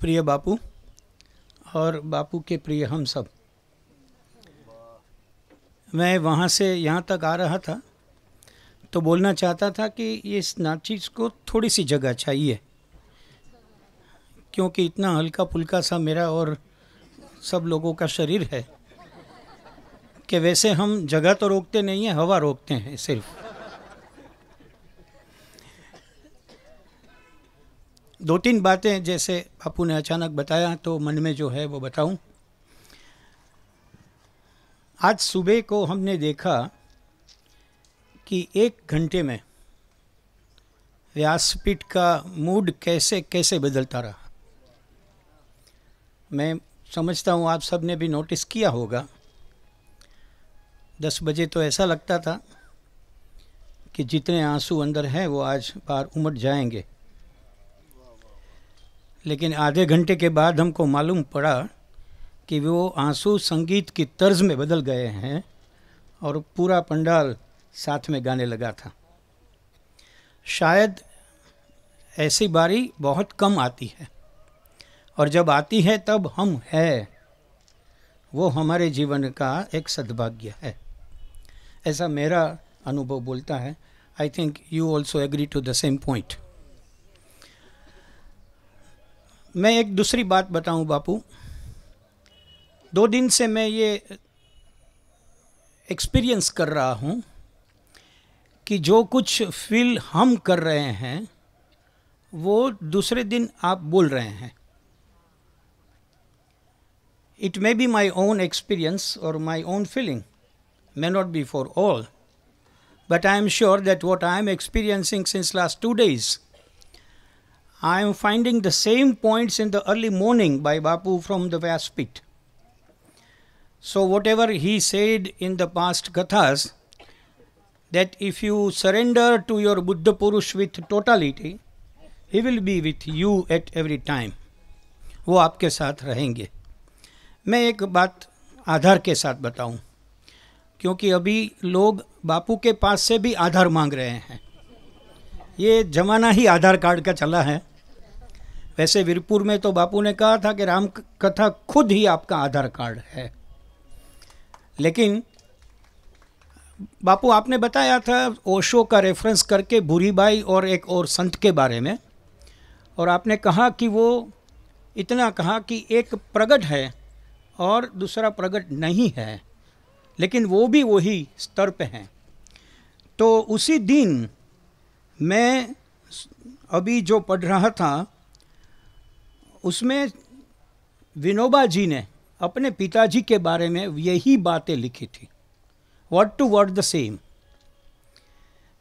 प्रिय बापू और बापू के प्रिय हम सब मैं वहाँ से यहाँ तक आ रहा था तो बोलना चाहता था कि ये नाचिज को थोड़ी सी जगह चाहिए क्योंकि इतना हल्का फुल्का सा मेरा और सब लोगों का शरीर है कि वैसे हम जगह तो रोकते नहीं हैं हवा रोकते हैं सिर्फ़ दो तीन बातें जैसे बापू ने अचानक बताया तो मन में जो है वो बताऊं आज सुबह को हमने देखा कि एक घंटे में व्यासपीठ का मूड कैसे कैसे बदलता रहा मैं समझता हूँ आप सब ने भी नोटिस किया होगा दस बजे तो ऐसा लगता था कि जितने आंसू अंदर हैं वो आज बाहर उमट जाएंगे लेकिन आधे घंटे के बाद हमको मालूम पड़ा कि वो आंसू संगीत की तर्ज में बदल गए हैं और पूरा पंडाल साथ में गाने लगा था शायद ऐसी बारी बहुत कम आती है और जब आती है तब हम है वो हमारे जीवन का एक सद्भाग्य है ऐसा मेरा अनुभव बोलता है I think you also agree to the same point मैं एक दूसरी बात बताऊं बापू दो दिन से मैं ये एक्सपीरियंस कर रहा हूं कि जो कुछ फील हम कर रहे हैं वो दूसरे दिन आप बोल रहे हैं it may be my own experience और my own feeling may not be for all but I am sure that what I am experiencing since last two days I am finding the same points in the early morning by Bapu from the Vyas Pit. So, whatever he said in the past Gathas, that if you surrender to your Buddha Purush with totality, he will be with you at every time. वो आपके साथ रहेंगे मैं एक बात आधार के साथ बताऊं, क्योंकि अभी लोग बापू के पास से भी आधार मांग रहे हैं ये जमाना ही आधार कार्ड का चला है वैसे वीरपुर में तो बापू ने कहा था कि राम कथा खुद ही आपका आधार कार्ड है लेकिन बापू आपने बताया था ओशो का रेफरेंस करके भूरीबाई और एक और संत के बारे में और आपने कहा कि वो इतना कहा कि एक प्रगट है और दूसरा प्रगट नहीं है लेकिन वो भी वही स्तर पे हैं तो उसी दिन मैं अभी जो पढ़ रहा था उसमें विनोबा जी ने अपने पिताजी के बारे में यही बातें लिखी थी word to word the same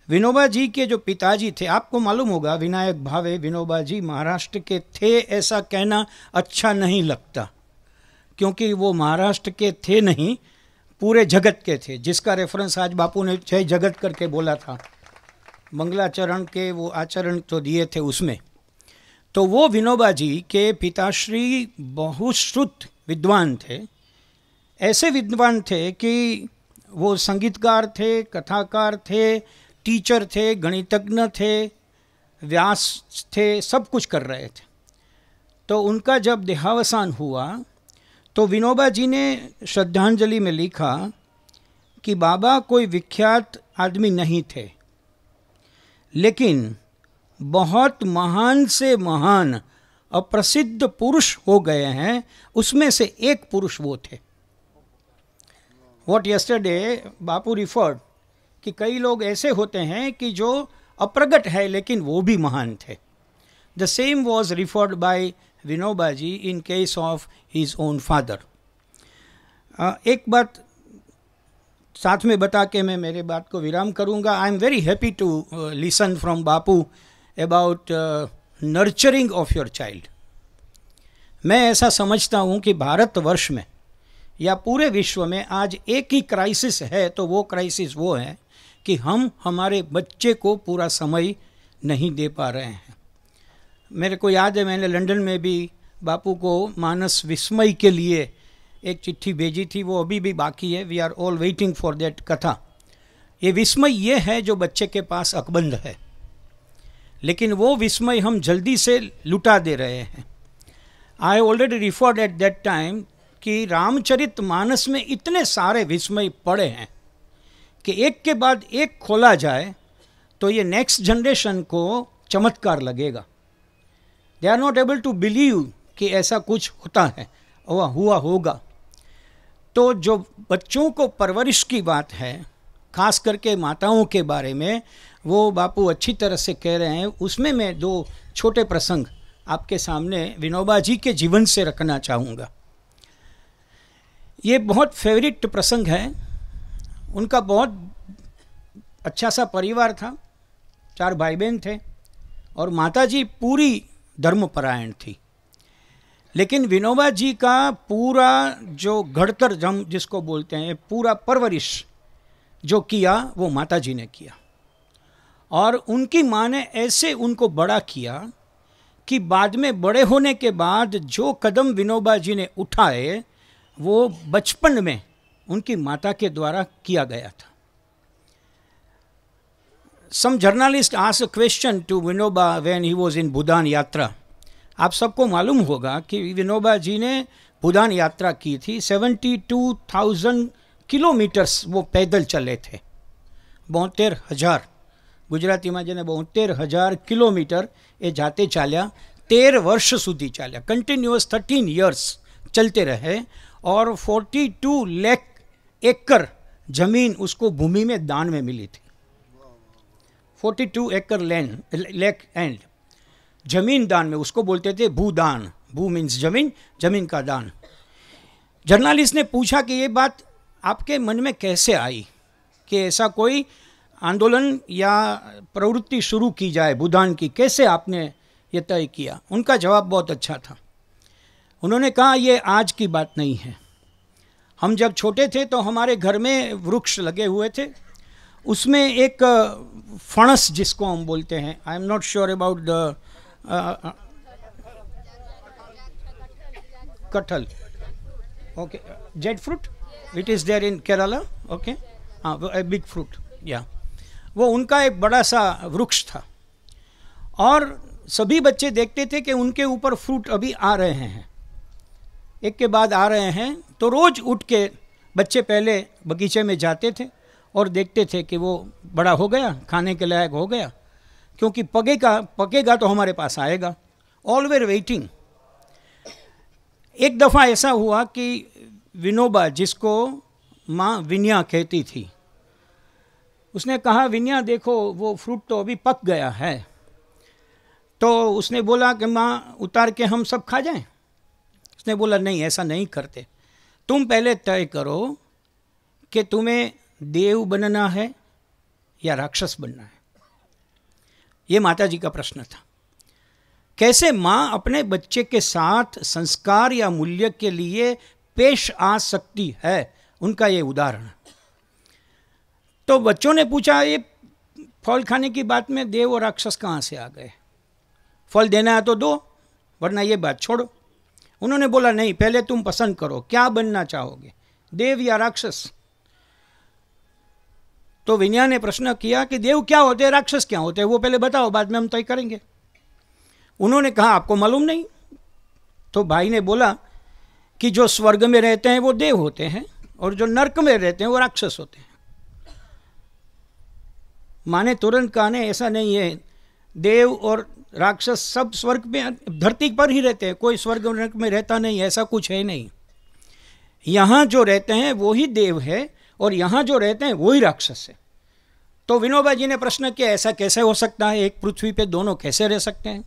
Vinoba ji के जो पिताजी थे आपको मालूम होगा विनायक भावे विनोबा जी महाराष्ट्र के थे ऐसा कहना अच्छा नहीं लगता क्योंकि वो महाराष्ट्र के थे नहीं पूरे जगत के थे जिसका रेफरेंस आज बापू ने जय जगत करके बोला था मंगलाचरण के वो आचरण तो दिए थे उसमें तो वो विनोबा जी के पिताश्री बहुश्रुत विद्वान थे ऐसे विद्वान थे कि वो संगीतकार थे कथाकार थे टीचर थे गणितज्ञ थे व्यास थे सब कुछ कर रहे थे तो उनका जब देहावसान हुआ तो विनोबा जी ने श्रद्धांजलि में लिखा कि बाबा कोई विख्यात आदमी नहीं थे लेकिन बहुत महान से महान अप्रसिद्ध पुरुष हो गए हैं उसमें से एक पुरुष वो थे वॉट यस्टरडे बापू रिफर्ड कि कई लोग ऐसे होते हैं कि जो अप्रगट है लेकिन वो भी महान थे the same was referred by Vinoba ji in case of his own father एक बात साथ में बता के मैं मेरे बात को विराम करूंगा I am very happy to listen from Bapu about nurturing of your child मैं ऐसा समझता हूँ कि भारतवर्ष में या पूरे विश्व में आज एक ही क्राइसिस है तो वो क्राइसिस वो है कि हम हमारे बच्चे को पूरा समय नहीं दे पा रहे हैं मेरे को याद है मैंने लंदन में भी बापू को मानस विस्मय के लिए एक चिट्ठी भेजी थी वो अभी भी बाकी है we are all waiting for that कथा ये विस्मय ये है जो बच्चे के पास अकबंद है लेकिन वो विस्मय हम जल्दी से लुटा दे रहे हैं I already referred at that time कि रामचरित मानस में इतने सारे विस्मय पड़े हैं कि एक के बाद एक खोला जाए तो ये नेक्स्ट जनरेशन को चमत्कार लगेगा they are not able to believe कि ऐसा कुछ होता है वह हुआ होगा तो जो बच्चों को परवरिश की बात है खास करके माताओं के बारे में वो बापू अच्छी तरह से कह रहे हैं उसमें मैं दो छोटे प्रसंग आपके सामने विनोबा जी के जीवन से रखना चाहूँगा ये बहुत फेवरेट प्रसंग है उनका बहुत अच्छा सा परिवार था चार भाई बहन थे और माता जी पूरी धर्मपरायण थी लेकिन विनोबा जी का पूरा जो घड़तर जम जिसको बोलते हैं पूरा परवरिश जो किया वो माता जी ने किया और उनकी माँ ने ऐसे उनको बड़ा किया कि बाद में बड़े होने के बाद जो कदम विनोबा जी ने उठाए वो बचपन में उनकी माता के द्वारा किया गया था some journalist ask a question to Vinoba when he was in Bhoodan यात्रा आप सबको मालूम होगा कि विनोबा जी ने भूदान यात्रा की थी 72,000 किलोमीटर्स वो पैदल चले थे बहत्तर हज़ार गुजराती में जैसे बोतेर हजार किलोमीटर ए जाते चाल्या तेर वर्ष सुधी चाल्या કન્ટિન્યુઅસ थर्टीन इयर्स चलते रहे और टू लाख एकर जमीन उसको भूमि में दान में मिली थी फोर्टी टू एकड़ लैंड लेख एंड जमीन दान में उसको बोलते थे भूदान भू मीन्स जमीन जमीन का दान जर्नलिस्ट ने पूछा कि ये बात आपके मन में कैसे आई कि ऐसा कोई आंदोलन या प्रवृत्ति शुरू की जाए भूदान की कैसे आपने ये तय किया उनका जवाब बहुत अच्छा था उन्होंने कहा ये आज की बात नहीं है हम जब छोटे थे तो हमारे घर में वृक्ष लगे हुए थे उसमें एक फणस जिसको हम बोलते हैं I am not sure about the kathal okay jack fruit it is there in Kerala okay हाँ बिग फ्रूट या वो उनका एक बड़ा सा वृक्ष था और सभी बच्चे देखते थे कि उनके ऊपर फ्रूट अभी आ रहे हैं एक के बाद आ रहे हैं तो रोज़ उठ के बच्चे पहले बगीचे में जाते थे और देखते थे कि वो बड़ा हो गया खाने के लायक हो गया क्योंकि पकेगा पकेगा तो हमारे पास आएगा ऑलवेयर वेटिंग एक दफ़ा ऐसा हुआ कि विनोबा जिसको माँ विनिया कहती थी उसने कहा विनिया देखो वो फ्रूट तो अभी पक गया है तो उसने बोला कि माँ उतार के हम सब खा जाएं उसने बोला नहीं ऐसा नहीं करते तुम पहले तय करो कि तुम्हें देव बनना है या राक्षस बनना है ये माता जी का प्रश्न था कैसे माँ अपने बच्चे के साथ संस्कार या मूल्य के लिए पेश आ सकती है उनका ये उदाहरण तो बच्चों ने पूछा ये फल खाने की बात में देव और राक्षस कहाँ से आ गए फल देना है तो दो वरना ये बात छोड़ो उन्होंने बोला नहीं पहले तुम पसंद करो क्या बनना चाहोगे देव या राक्षस तो विनिया ने प्रश्न किया कि देव क्या होते हैं राक्षस क्या होते हैं वो पहले बताओ बाद में हम तय करेंगे उन्होंने कहा आपको मालूम नहीं तो भाई ने बोला कि जो स्वर्ग में रहते हैं वो देव होते हैं और जो नर्क में रहते हैं वो राक्षस होते हैं माने तुरंत काने ऐसा नहीं है देव और राक्षस सब स्वर्ग में धरती पर ही रहते हैं कोई स्वर्ग नरक में रहता नहीं ऐसा कुछ है नहीं यहाँ जो रहते हैं वो ही देव है और यहाँ जो रहते हैं वो ही राक्षस है तो विनोबा जी ने प्रश्न किया ऐसा कैसे हो सकता है एक पृथ्वी पे दोनों कैसे रह सकते हैं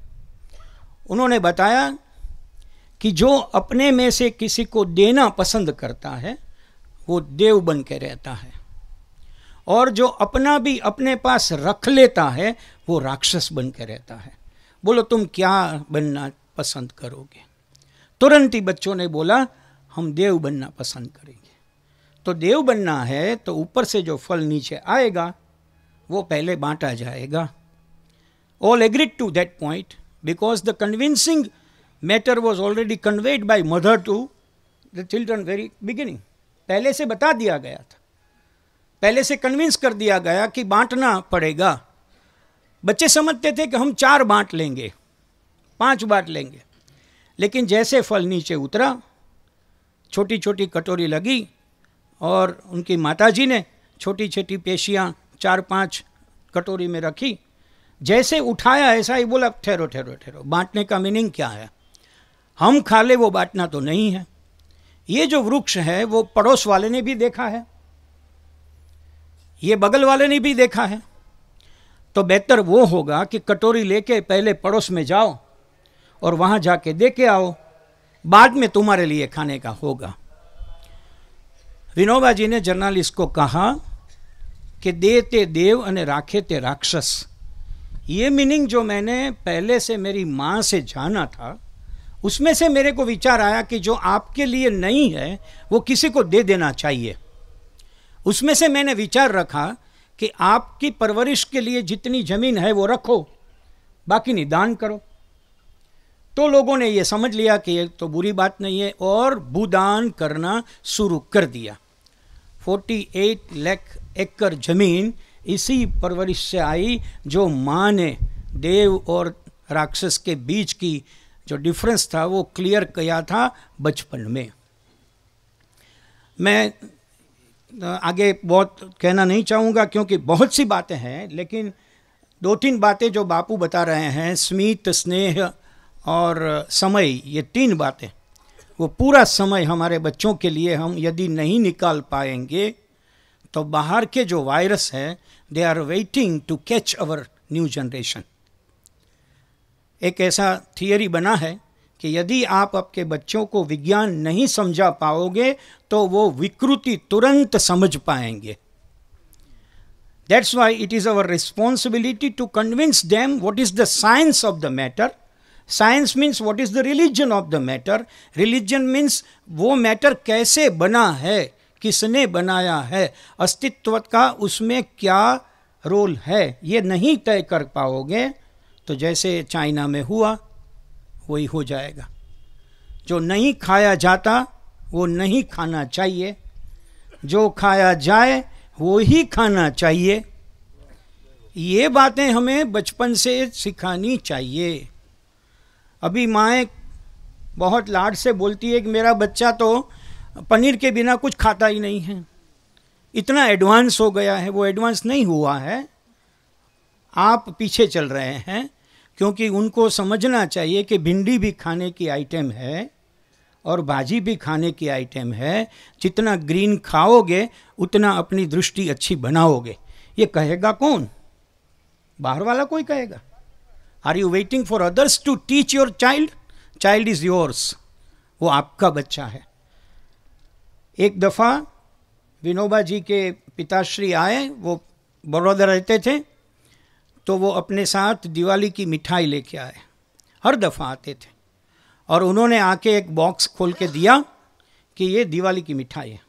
उन्होंने बताया कि जो अपने में से किसी को देना पसंद करता है वो देव बन के रहता है और जो अपना भी अपने पास रख लेता है वो राक्षस बन के रहता है बोलो तुम क्या बनना पसंद करोगे तुरंत ही बच्चों ने बोला हम देव बनना पसंद करेंगे तो देव बनना है तो ऊपर से जो फल नीचे आएगा वो पहले बांटा जाएगा all agreed to that point because the convincing matter was already conveyed by mother to the children very beginning पहले से बता दिया गया था पहले से कन्विंस कर दिया गया कि बांटना पड़ेगा बच्चे समझते थे कि हम चार बांट लेंगे पांच बांट लेंगे लेकिन जैसे फल नीचे उतरा छोटी छोटी कटोरी लगी और उनकी माताजी ने छोटी छोटी पेशियाँ चार पाँच कटोरी में रखी जैसे उठाया ऐसा ही बोला ठहरो ठहरो ठहरो बांटने का मीनिंग क्या है हम खा ले वो बांटना तो नहीं है ये जो वृक्ष है वो पड़ोस वाले ने भी देखा है ये बगल वाले ने भी देखा है तो बेहतर वो होगा कि कटोरी लेके पहले पड़ोस में जाओ और वहाँ जाके दे के आओ बाद में तुम्हारे लिए खाने का होगा विनोबा जी ने जर्नालिस्ट को कहा कि देते देव अने राखे ते राक्षस ये मीनिंग जो मैंने पहले से मेरी माँ से जाना था उसमें से मेरे को विचार आया कि जो आपके लिए नहीं है वो किसी को दे देना चाहिए उसमें से मैंने विचार रखा कि आपकी परवरिश के लिए जितनी ज़मीन है वो रखो बाकी निदान करो तो लोगों ने ये समझ लिया कि ये तो बुरी बात नहीं है और भूदान करना शुरू कर दिया 48 लाख एकड़ जमीन इसी परवरिश से आई जो माँ ने देव और राक्षस के बीच की जो डिफरेंस था वो क्लियर किया था बचपन में मैं आगे बहुत कहना नहीं चाहूँगा क्योंकि बहुत सी बातें हैं लेकिन दो तीन बातें जो बापू बता रहे हैं स्मित स्नेह और समय ये तीन बातें वो पूरा समय हमारे बच्चों के लिए हम यदि नहीं निकाल पाएंगे तो बाहर के जो वायरस है they are waiting to catch our new generation एक ऐसा थियरी बना है कि यदि आप आपके बच्चों को विज्ञान नहीं समझा पाओगे तो वो विकृति तुरंत समझ पाएंगे That's why it is our responsibility to convince them what is the science of the matter. Science means what is the religion of the matter. Religion means वो matter कैसे बना है किसने बनाया है अस्तित्व का उसमें क्या रोल है ये नहीं तय कर पाओगे तो जैसे चाइना में हुआ वही हो जाएगा जो नहीं खाया जाता वो नहीं खाना चाहिए जो खाया जाए वो ही खाना चाहिए ये बातें हमें बचपन से सिखानी चाहिए अभी माएँ बहुत लाड से बोलती है कि मेरा बच्चा तो पनीर के बिना कुछ खाता ही नहीं है इतना एडवांस हो गया है वो एडवांस नहीं हुआ है आप पीछे चल रहे हैं क्योंकि उनको समझना चाहिए कि भिंडी भी खाने की आइटम है और भाजी भी खाने की आइटम है जितना ग्रीन खाओगे उतना अपनी दृष्टि अच्छी बनाओगे ये कहेगा कौन बाहर वाला कोई कहेगा are you waiting for others to teach your child child is yours वो आपका बच्चा है एक दफ़ा विनोबा जी के पिताश्री आए वो बड़ौदा रहते थे तो वो अपने साथ दिवाली की मिठाई लेके आए हर दफ़ा आते थे और उन्होंने आके एक बॉक्स खोल के दिया कि ये दिवाली की मिठाई है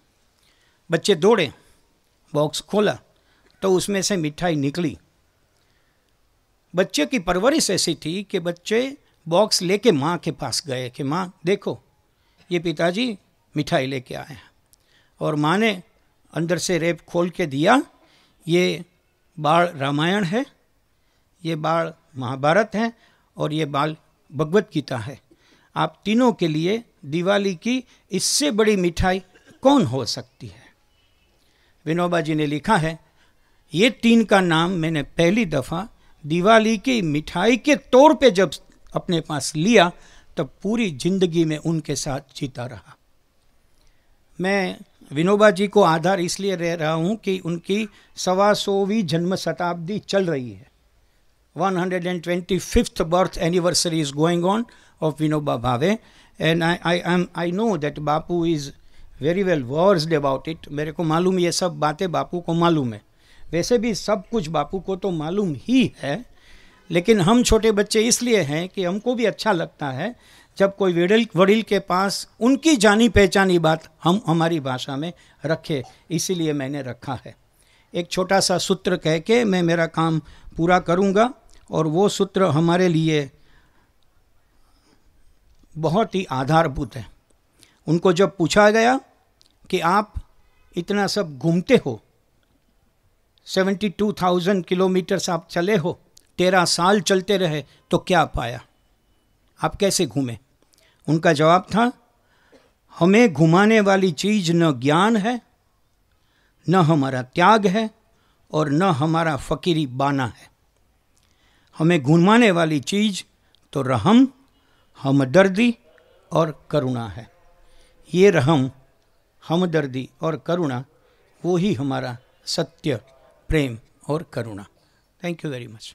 बच्चे दौड़े बॉक्स खोला तो उसमें से मिठाई निकली बच्चे की परवरिश ऐसी थी कि बच्चे बॉक्स लेके माँ के पास गए कि माँ देखो ये पिताजी मिठाई लेके आए हैं और माँ ने अंदर से रेप खोल के दिया ये बाल रामायण है ये बाल महाभारत हैं और ये बाल भगवत गीता है आप तीनों के लिए दिवाली की इससे बड़ी मिठाई कौन हो सकती है विनोबा जी ने लिखा है ये तीन का नाम मैंने पहली दफ़ा दिवाली की मिठाई के तौर पे जब अपने पास लिया तब पूरी जिंदगी में उनके साथ जीता रहा मैं विनोबा जी को आधार इसलिए रह रहा हूँ कि उनकी सवा सौवीं जन्म शताब्दी चल रही है 125th birth anniversary is going on of Vinoba Bhave. And I, I, am, I know that Bapu is very well versed about it मेरे को मालूम ये सब बातें बापू को मालूम है वैसे भी सब कुछ बापू को तो मालूम ही है लेकिन हम छोटे बच्चे इसलिए हैं कि हमको भी अच्छा लगता है जब कोई वेडल वडिल के पास उनकी जानी पहचानी बात हम हमारी भाषा में रखे इसीलिए मैंने रखा है एक छोटा सा सूत्र कह के मैं मेरा काम पूरा करूँगा और वो सूत्र हमारे लिए बहुत ही आधारभूत है उनको जब पूछा गया कि आप इतना सब घूमते हो सेवेंटी टू थाउजेंड किलोमीटर्स आप चले हो तेरह साल चलते रहे तो क्या पाया आप कैसे घूमे उनका जवाब था हमें घुमाने वाली चीज़ न ज्ञान है न हमारा त्याग है और न हमारा फ़कीरी बाना है हमें घुमाने वाली चीज़ तो रहम हमदर्दी और करुणा है ये रहम हमदर्दी और करुणा वो ही हमारा सत्य प्रेम और करुणा थैंक यू वेरी मच